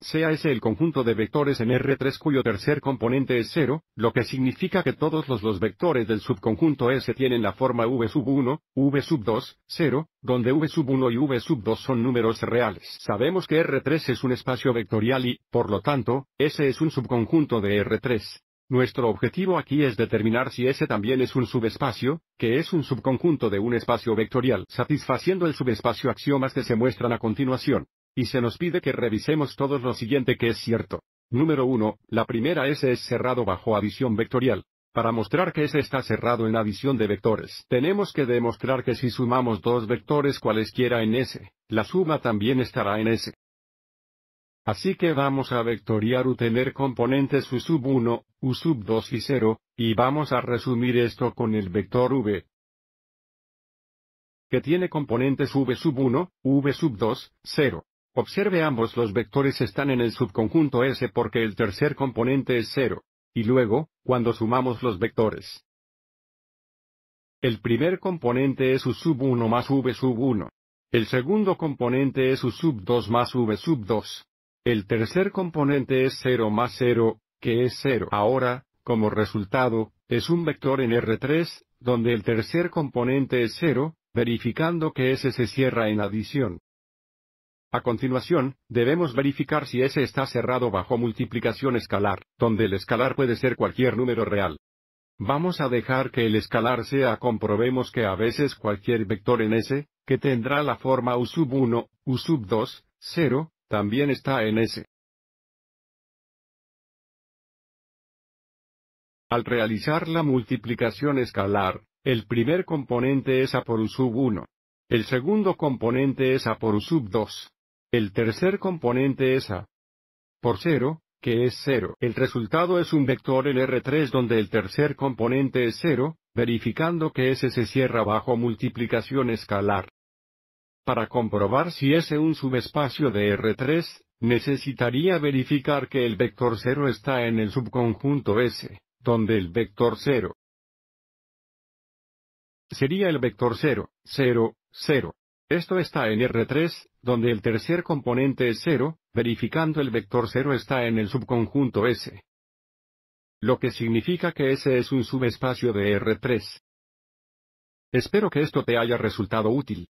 sea S el conjunto de vectores en R3 cuyo tercer componente es 0, lo que significa que todos los, los vectores del subconjunto S tienen la forma V1, V2, 0, donde V1 y V2 son números reales. Sabemos que R3 es un espacio vectorial y, por lo tanto, S es un subconjunto de R3. Nuestro objetivo aquí es determinar si S también es un subespacio, que es un subconjunto de un espacio vectorial, satisfaciendo el subespacio axiomas que se muestran a continuación. Y se nos pide que revisemos todos lo siguiente que es cierto. Número 1. La primera S es cerrado bajo adición vectorial. Para mostrar que S está cerrado en adición de vectores, tenemos que demostrar que si sumamos dos vectores cualesquiera en S, la suma también estará en S. Así que vamos a vectoriar u tener componentes u sub 1, u sub 2 y 0, y vamos a resumir esto con el vector v, que tiene componentes v sub 1, v sub 2, 0. Observe ambos los vectores están en el subconjunto S porque el tercer componente es cero. Y luego, cuando sumamos los vectores. El primer componente es U sub 1 más V sub 1. El segundo componente es U sub 2 más V sub 2. El tercer componente es 0 más 0, que es 0. Ahora, como resultado, es un vector en R3, donde el tercer componente es 0, verificando que S se cierra en adición. A continuación, debemos verificar si S está cerrado bajo multiplicación escalar, donde el escalar puede ser cualquier número real. Vamos a dejar que el escalar sea comprobemos que a veces cualquier vector en S, que tendrá la forma U sub 1, U sub 2, 0, también está en S. Al realizar la multiplicación escalar, el primer componente es A por U sub 1. El segundo componente es A por U sub 2. El tercer componente es A. Por 0, que es 0. El resultado es un vector en r 3 donde el tercer componente es 0, verificando que S se cierra bajo multiplicación escalar. Para comprobar si es un subespacio de R3, necesitaría verificar que el vector 0 está en el subconjunto S, donde el vector 0 sería el vector 0, 0, 0. Esto está en R3, donde el tercer componente es 0, verificando el vector 0 está en el subconjunto S. Lo que significa que S es un subespacio de R3. Espero que esto te haya resultado útil.